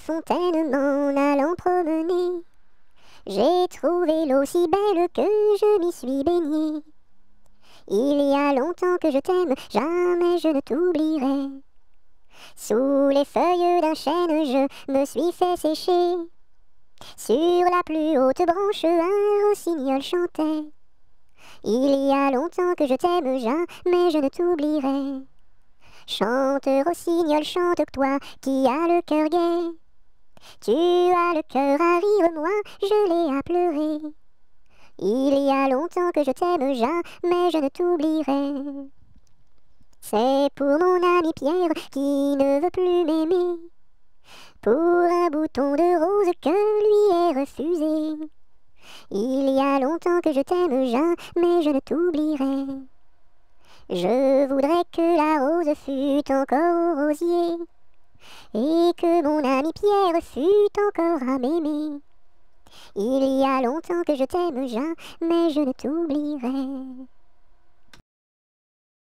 fontaine m'en allant promener. J'ai trouvé l'eau si belle que je m'y suis baignée. Il y a longtemps que je t'aime, jamais je ne t'oublierai. Sous les feuilles d'un chêne, je me suis fait sécher. Sur la plus haute branche, un rossignol chantait. Il y a longtemps que je t'aime, jamais je ne t'oublierai. Chante, rossignol, chante toi qui a le cœur gai. Tu as le cœur à rire, moi je l'ai à pleurer. Il y a longtemps que je t'aime, mais je ne t'oublierai. C'est pour mon ami Pierre qui ne veut plus m'aimer, pour un bouton de rose que lui est refusé. Il y a longtemps que je t'aime, mais je ne t'oublierai. Je voudrais que fut encore rosier, et que mon ami Pierre fut encore à m'aimer. Il y a longtemps que je t'aime, Jean, mais je ne t'oublierai.